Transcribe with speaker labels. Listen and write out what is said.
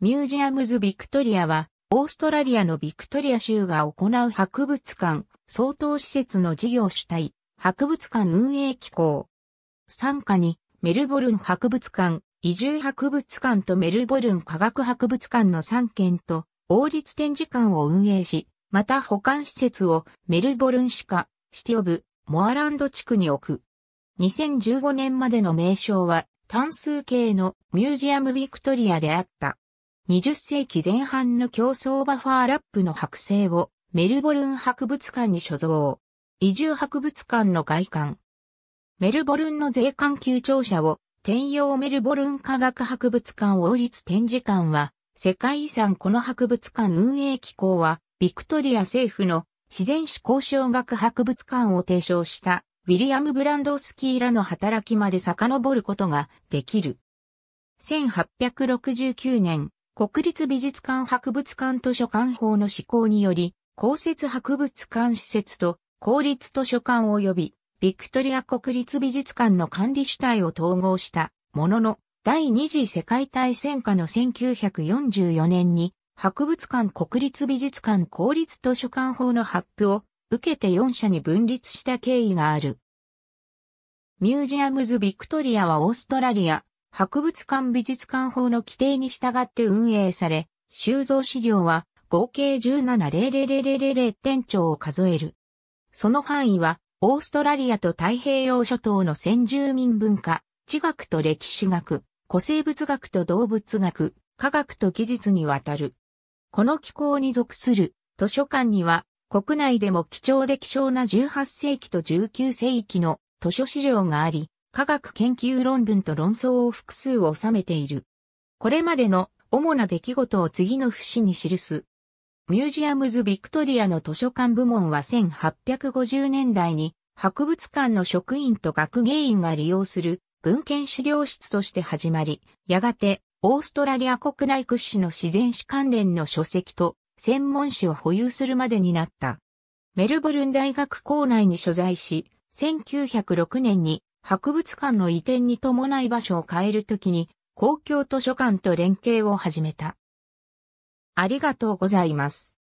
Speaker 1: ミュージアムズ・ビクトリアは、オーストラリアのビクトリア州が行う博物館、相当施設の事業主体、博物館運営機構。参加に、メルボルン博物館、移住博物館とメルボルン科学博物館の3件と、王立展示館を運営し、また保管施設をメルボルン市下、シティオブ、モアランド地区に置く。2015年までの名称は、単数形のミュージアムビクトリアであった。20世紀前半の競争バファーラップの剥製をメルボルン博物館に所蔵。移住博物館の外観。メルボルンの税関級庁舎を転用メルボルン科学博物館王立展示館は世界遺産この博物館運営機構はビクトリア政府の自然史交渉学博物館を提唱したウィリアム・ブランドスキーらの働きまで遡ることができる。1869年、国立美術館博物館図書館法の施行により、公設博物館施設と公立図書館及び、ビクトリア国立美術館の管理主体を統合したものの、第二次世界大戦下の1944年に、博物館国立美術館公立図書館法の発布を受けて4社に分立した経緯がある。ミュージアムズ・ビクトリアはオーストラリア、博物館美術館法の規定に従って運営され、収蔵資料は合計1 7 0 0 0 0点を数える。その範囲は、オーストラリアと太平洋諸島の先住民文化、地学と歴史学、古生物学と動物学、科学と技術にわたる。この機構に属する図書館には、国内でも貴重で希少な18世紀と19世紀の図書資料があり、科学研究論文と論争を複数収めている。これまでの主な出来事を次の節に記す。ミュージアムズ・ビクトリアの図書館部門は1850年代に博物館の職員と学芸員が利用する文献資料室として始まり、やがてオーストラリア国内屈指の自然史関連の書籍と専門誌を保有するまでになった。メルボルン大学校内に所在し、1906年に博物館の移転に伴い場所を変えるときに、公共図書館と連携を始めた。ありがとうございます。